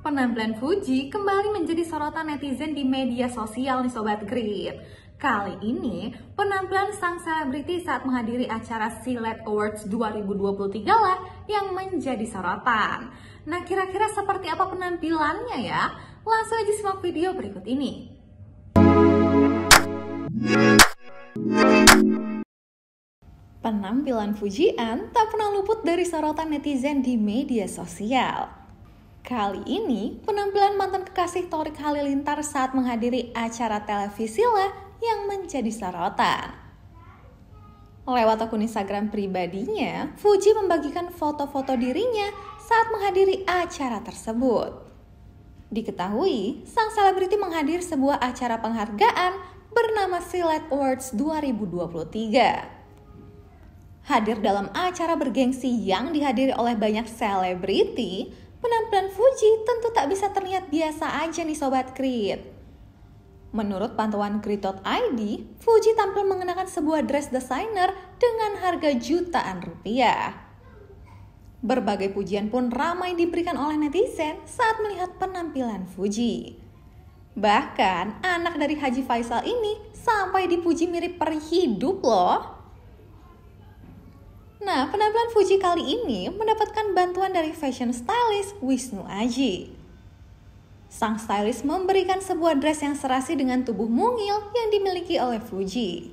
Penampilan Fuji kembali menjadi sorotan netizen di media sosial nih Sobat Grid. Kali ini, penampilan sang selebriti saat menghadiri acara Silet Awards 2023 lah yang menjadi sorotan. Nah, kira-kira seperti apa penampilannya ya? Langsung aja simak video berikut ini. Penampilan Fujian tak pernah luput dari sorotan netizen di media sosial. Kali ini, penampilan mantan kekasih Torik Halilintar saat menghadiri acara televisi lah yang menjadi sorotan. Lewat akun Instagram pribadinya, Fuji membagikan foto-foto dirinya saat menghadiri acara tersebut. Diketahui, sang selebriti menghadiri sebuah acara penghargaan bernama Silat Awards 2023 hadir dalam acara bergengsi yang dihadiri oleh banyak selebriti, penampilan Fuji tentu tak bisa terlihat biasa aja nih Sobat Krit. Menurut pantauan Krit.id, Fuji tampil mengenakan sebuah dress designer dengan harga jutaan rupiah. Berbagai pujian pun ramai diberikan oleh netizen saat melihat penampilan Fuji. Bahkan anak dari Haji Faisal ini sampai dipuji mirip perih hidup loh. Nah, penampilan Fuji kali ini mendapatkan bantuan dari fashion stylist Wisnu Aji. Sang stylist memberikan sebuah dress yang serasi dengan tubuh mungil yang dimiliki oleh Fuji.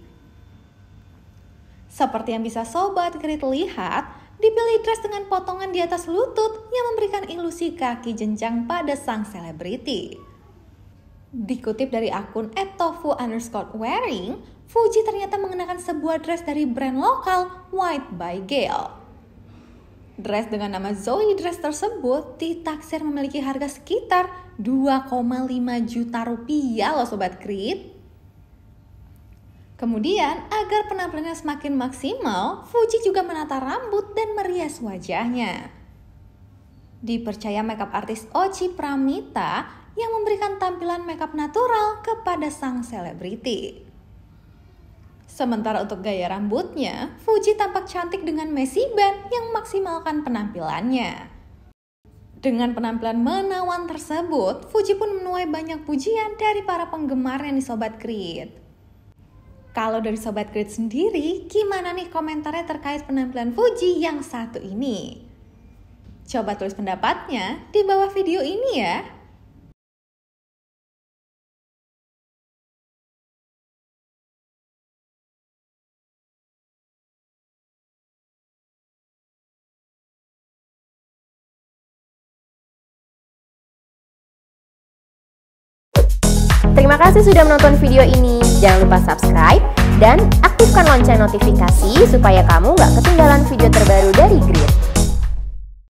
Seperti yang bisa sobat Grit lihat, dipilih dress dengan potongan di atas lutut yang memberikan ilusi kaki jenjang pada sang selebriti. Dikutip dari akun etofu underscore wearing, Fuji ternyata mengenakan sebuah dress dari brand lokal White by Gale. Dress dengan nama Zoe Dress tersebut ditaksir memiliki harga sekitar 2,5 juta rupiah loh Sobat Creed. Kemudian, agar penampilannya semakin maksimal, Fuji juga menata rambut dan merias wajahnya. Dipercaya makeup artis Oci Pramita yang memberikan tampilan makeup natural kepada sang selebriti. Sementara untuk gaya rambutnya, Fuji tampak cantik dengan messy bun yang maksimalkan penampilannya. Dengan penampilan menawan tersebut, Fuji pun menuai banyak pujian dari para penggemarnya di Sobat Creed. Kalau dari Sobat Creed sendiri, gimana nih komentarnya terkait penampilan Fuji yang satu ini? Coba tulis pendapatnya di bawah video ini ya. Terima kasih sudah menonton video ini. Jangan lupa subscribe dan aktifkan lonceng notifikasi supaya kamu nggak ketinggalan video terbaru dari Grid.